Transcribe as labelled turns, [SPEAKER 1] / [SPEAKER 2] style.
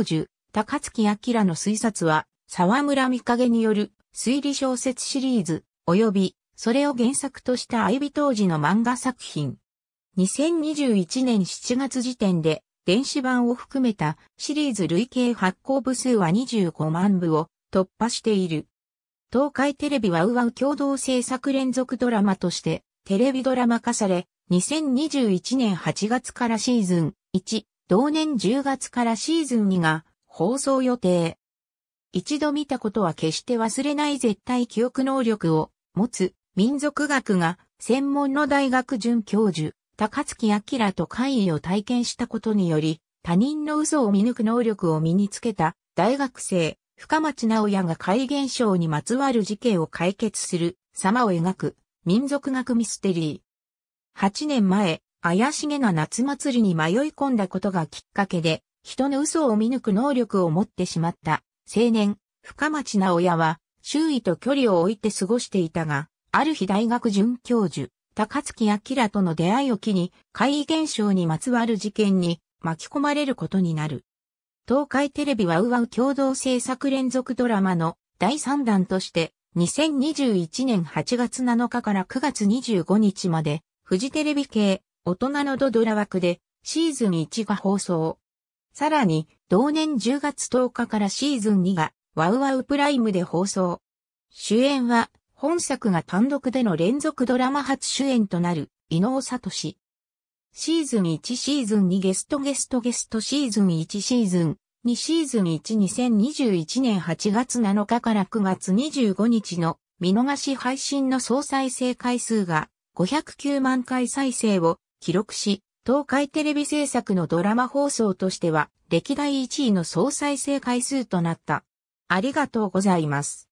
[SPEAKER 1] 古樹、高月明の推察は、沢村三影による推理小説シリーズ、及び、それを原作とした相美当時の漫画作品。2021年7月時点で、電子版を含めたシリーズ累計発行部数は25万部を突破している。東海テレビはウワウ共同制作連続ドラマとしてテレビドラマ化され、2021年8月からシーズン1同年10月からシーズン2が放送予定。一度見たことは決して忘れない絶対記憶能力を持つ民族学が専門の大学准教授、高月明と会議を体験したことにより、他人の嘘を見抜く能力を身につけた大学生、深町直也が怪現象にまつわる事件を解決する様を描く民族学ミステリー。8年前、怪しげな夏祭りに迷い込んだことがきっかけで、人の嘘を見抜く能力を持ってしまった青年、深町な親は、周囲と距離を置いて過ごしていたが、ある日大学准教授、高月明との出会いを機に、怪異現象にまつわる事件に巻き込まれることになる。東海テレビワウワウ共同制作連続ドラマの第3弾として、2021年8月7日から9月25日まで、フジテレビ系大人のドドラ枠でシーズン1が放送。さらに、同年10月10日からシーズン2がワウワウプライムで放送。主演は、本作が単独での連続ドラマ初主演となる、伊能聡。シーズン1シーズン2ゲストゲストゲストシーズン1シーズン2シーズン12021年8月7日から9月25日の見逃し配信の総再生回数が509万回再生を記録し、東海テレビ制作のドラマ放送としては歴代1位の総再生回数となった。ありがとうございます。